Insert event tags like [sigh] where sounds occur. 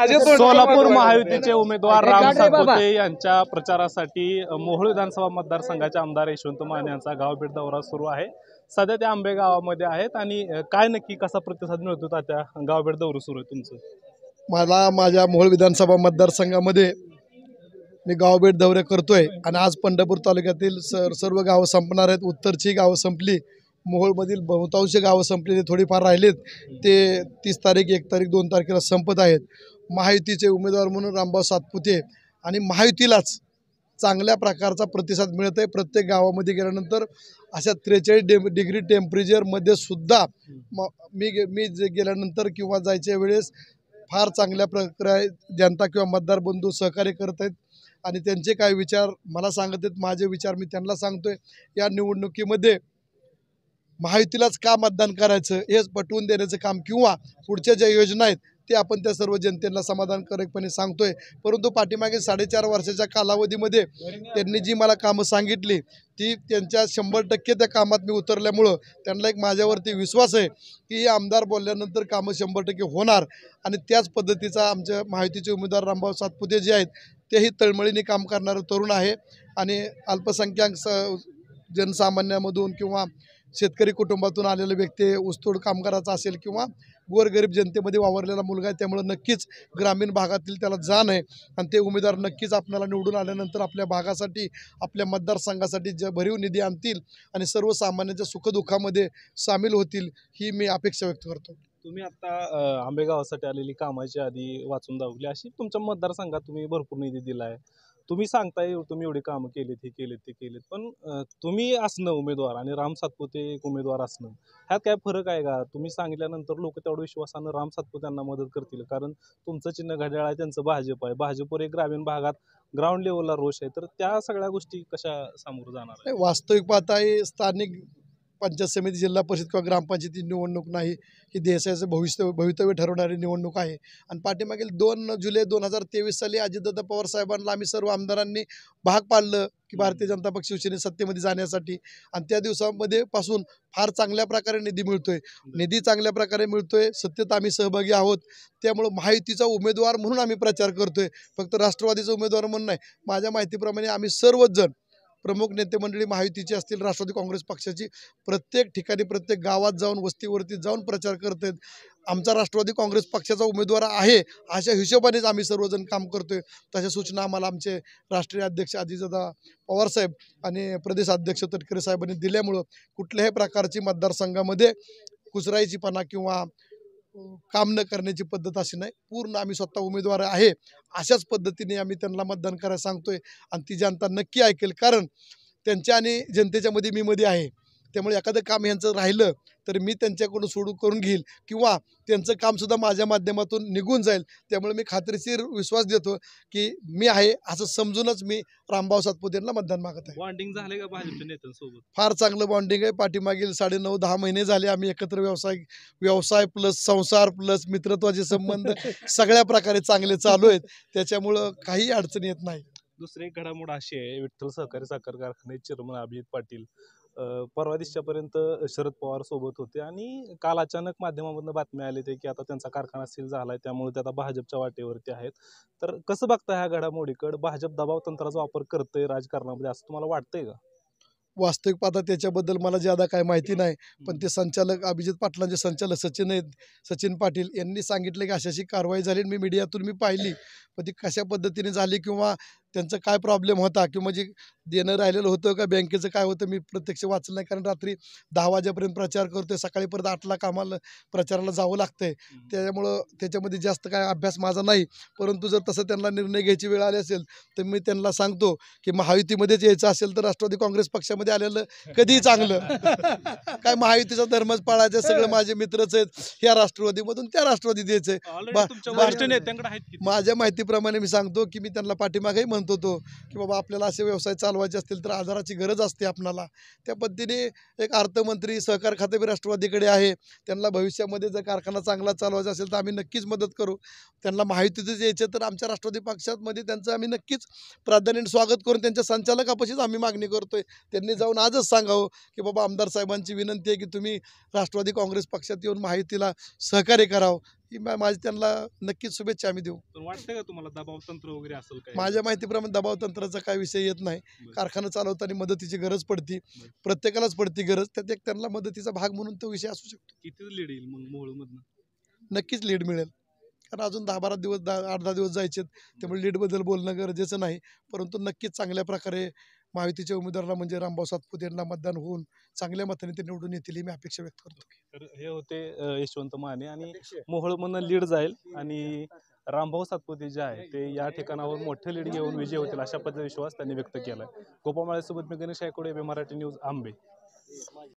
सोलापूर महायुतीचे उमेदवार राम सातपुते यांच्या प्रचारासाठी मोहोळ विधानसभा मतदारसंघाचे आमदार यशवंत मान यांचा गावभेट दौरा सुरू आहे सध्या ते आंबे गावामध्ये आहेत आणि काय नक्की कसा प्रतिसाद मिळतो त्या गावभेट दौरा सुरू आहे तुमचं मला माझ्या मोहोळ विधानसभा मतदारसंघामध्ये मी गावभेट दौरे करतोय आणि आज पंढरपूर तालुक्यातील सर्व गावं संपणार आहेत उत्तरची गावं संपली मोहोळमधील बहुतांश गावं संपलेले थोडीफार राहिलेत ते तीस तारीख एक तारीख दोन तारखेला संपत आहेत महायुतीचे उमेदवार म्हणून रामबाव सातपुते आणि महायुतीलाच चांगल्या प्रकारचा प्रतिसाद मिळत आहे प्रत्येक गावामध्ये गेल्यानंतर अशा त्रेचाळीस डे डिग्री टेम्परेचरमध्ये सुद्धा मी गे मी जे गेल्यानंतर किंवा जायच्या वेळेस फार चांगल्या प्रकारे जनता किंवा मतदार बंधू सहकार्य करत आहेत आणि त्यांचे काय विचार मला सांगत आहेत माझे विचार मी त्यांना सांगतोय या निवडणुकीमध्ये महायुतीलाच का मतदान करायचं हेच पटवून देण्याचं काम किंवा पुढच्या ज्या योजना आहेत ते आपण त्या सर्व जनतेला समाधानकारकपणे सांगतोय परंतु पाठीमागे साडेचार वर्षाच्या कालावधीमध्ये त्यांनी जी मला कामं सांगितली ती त्यांच्या शंभर टक्के त्या कामात मी उतरल्यामुळं त्यांना एक माझ्यावरती विश्वास आहे की आमदार बोलल्यानंतर कामं शंभर टक्के होणार आणि त्याच पद्धतीचा आमच्या माहितीचे उमेदवार रामभाऊ सातपुते जे आहेत तेही तळमळीने काम करणारं तरुण आहे आणि अल्पसंख्याक स जनसामान्यामधून किंवा शेतकरी कुटुंबातून आलेले व्यक्ती ऊसतोड कामगाराचा असेल किंवा गोरगरीब जनतेमध्ये वावरलेला मुलगा आहे त्यामुळे नक्कीच ग्रामीण भागातील त्याला जाण आहे आणि ते उमेदवार नक्कीच आपल्याला निवडून आल्यानंतर आपल्या भागासाठी आपल्या मतदारसंघासाठी ज भरीव निधी आणतील आणि सर्वसामान्यांच्या सुखदुःखामध्ये सामील होतील ही मी अपेक्षा व्यक्त करतो तुम्ही आता आंबेगावासाठी आलेली कामाची आधी वाचून दाखवली अशी तुमच्या मतदारसंघात तुम्ही भरपूर निधी दिला आहे तुम्ही सांगताय तुम्ही एवढी कामं केलीत हे केलेत ते केलेत पण तुम्ही असणं उमेदवार आणि राम सातपुते एक उमेदवार असणं ह्यात काय फरक आहे का तुम्ही सांगितल्यानंतर लोक तेवढं विश्वासानं राम सातपुत्यांना मदत करतील कारण तुमचं चिन्ह घड्याळ आहे त्यांचं भाजप आहे भाजपवर एक ग्रामीण भागात ग्राउंड लेवलला रोष आहे तर त्या सगळ्या गोष्टी कशा सामोरं जाणार वास्तविक पाहता स्थानिक पंचायत समिती जिल्हा परिषद किंवा ग्रामपंचायती निवडणूक नाही की देशाचं भविष्य भवितव्य ठरवणारी निवडणूक आहे आणि पाठीमागील दोन जुलै दोन हजार तेवीस साली अजितदादा पवार साहेबांना आम्ही सर्व आमदारांनी भाग पाडलं की भारतीय जनता पक्ष शिवसेने सत्तेमध्ये जाण्यासाठी आणि त्या दिवसामध्ये पासून फार चांगल्या प्रकारे निधी मिळतोय निधी चांगल्या प्रकारे मिळतोय सत्तेत आम्ही सहभागी आहोत त्यामुळं महायुतीचा उमेदवार म्हणून आम्ही प्रचार करतोय फक्त राष्ट्रवादीचा उमेदवार म्हणून नाही माझ्या माहितीप्रमाणे आम्ही सर्वच जण प्रमुख नेते मंडळी महायुतीची असतील राष्ट्रवादी काँग्रेस पक्षाची प्रत्येक ठिकाणी प्रत्येक गावात जाऊन वस्तीवरती जाऊन प्रचार करत आहेत आमचा राष्ट्रवादी काँग्रेस पक्षाचा उमेदवार आहे अशा हिशोबानेच आम्ही सर्वजण काम करतोय तशा सूचना आम्हाला आमचे राष्ट्रीय अध्यक्ष अजितदादा पवारसाहेब आणि प्रदेश अध्यक्ष तटकरे साहेबांनी दिल्यामुळं कुठल्याही प्रकारची मतदारसंघामध्ये कुचराईचीपणा किंवा काम न करण्याची पद्धत अशी नाही पूर्ण आम्ही स्वतः उमेदवार आहे अशाच पद्धतीने आम्ही त्यांना मतदान करायला सांगतोय आणि ती जनता नक्की ऐकेल कारण त्यांच्या आणि जनतेच्या मध्ये मी मध्ये आहे त्यामुळे एखादं काम यांचं राहिलं तर मी त्यांच्याकडून सोडू करून घेईल किंवा त्यांचं कामसुद्धा माझ्या माध्यमातून निघून जाईल त्यामुळे मी खात्रीशीर विश्वास देतो की मी आहे असं समजूनच मी रामभाऊ सातपुतेंना मतदान मागत आहे बॉन्डिंग झाले का भाजपच्या नेत्यांसोबत फार चांगलं बॉन्डिंग आहे पाठीमागील साडे नऊ दहा महिने झाले आम्ही एकत्र व्यवसाय व्यवसाय प्लस संसार प्लस मित्रत्वाचे संबंध [laughs] सगळ्या प्रकारे चांगले चालू आहेत त्याच्यामुळं काही अडचण येत नाही दुसरी घडामोड अशी आहे विठ्ठल सहकारी साखर कारखाने चेअरमन अभिजित पाटील परवा दिवसापर्यंत शरद पवार सोबत होते आणि काल अचानक माध्यमामधून बातमी आली ते की आता त्यांचा कारखाना सील झाला आहे त्यामुळे ते आता भाजपच्या वाटेवरती आहेत तर कसं बघता ह्या घडामोडीकडे भाजप दबाव तंत्राचा वापर करतंय राजकारणामध्ये असं तुम्हाला वाटतंय का वास्तविक पाहता त्याच्याबद्दल मला ज्यादा काय माहिती नाही पण ते संचालक अभिजित पाटलांचे संचालक सचिन आहेत सचिन पाटील यांनी सांगितले की अशाशी कारवाई झाली मी मीडियातून मी पाहिली पण ती कशा पद्धतीने झाली किंवा त्यांचा काय प्रॉब्लेम होता किंवा म्हणजे देणं राहिलेलं होतं का बँकेचं काय होतं मी प्रत्यक्ष वाचलं नाही कारण रात्री दहा वाजेपर्यंत प्रचार करतोय सकाळी परत आठला कामाला प्रचाराला जावं लागतंय त्याच्यामुळं त्याच्यामध्ये जास्त काय अभ्यास माझा नाही परंतु जर तसं त्यांना निर्णय घ्यायची वेळ आली असेल तर मी त्यांना सांगतो की महायुतीमध्येच यायचं असेल तर राष्ट्रवादी काँग्रेस पक्षामध्ये आलेलं कधीही चांगलं [laughs] काय महायुतीचा धर्मच पाळायचं सगळे माझे मित्रच आहेत ह्या राष्ट्रवादीमधून त्या राष्ट्रवादी द्यायचं माझ्या माहितीप्रमाणे मी सांगतो की मी त्यांना पाठीमागे म्हणत होतो की बाबा आपल्याला असे व्यवसाय चालवायचे असतील तर आधाराची गरज असते आपणाला त्या पद्धतीने एक अर्थमंत्री सहकार खाते बी राष्ट्रवादीकडे आहे त्यांना भविष्यामध्ये जर कारखाना चांगला चालवायचा असेल तर आम्ही नक्कीच मदत करू त्यांना माहितीचं यायचे तर आमच्या राष्ट्रवादी पक्षामध्ये त्यांचं आम्ही नक्कीच प्राधान्याने स्वागत करून त्यांच्या संचालकापाशीच आम्ही मागणी करतोय त्यांनी जाऊन आजच सांगावं की बाबा आमदार साहेबांची विनंती आहे की तुम्ही राष्ट्रवादी काँग्रेस पक्षात येऊन माहितीला सहकार्य करावं ही माझी त्यांना नक्कीच शुभेच्छा आम्ही देऊ वाटतं का तुम्हाला दबाव तंत्र वगैरे असेल माझ्या माहितीप्रमाणे दबाव तंत्राचा काय विषय येत नाही कारखाना चालवताना मदतीची गरज पडती प्रत्येकालाच पडती गरज त्यात एक त्यांना मदतीचा भाग म्हणून तो विषय असू शकतो किती लीड येईल मग मोहळ नक्कीच लीड मिळेल कारण अजून दहा बारा दिवस दहा आठ दहा दिवस जायचे त्यामुळे लीडबद्दल बोलणं गरजेचं नाही परंतु नक्कीच चांगल्या प्रकारे महायुतीचे उमेदवारला म्हणजे रामभाऊ सातपुते यांना मतदान होऊन चांगल्या मताने ते निवडून येतील ही मी अपेक्षा व्यक्त करतो हे होते यशवंत माने आणि मोहळ म्हणून लीड जाईल आणि रामभाऊ सातपुते जे आहे ते या ठिकाणावर मोठे लीड घेऊन विजय होतील अशा पद्धतीचा विश्वास त्यांनी व्यक्त केला गोपामाळ्यासोबत मी गणेश आयकोडे मराठी न्यूज आंबे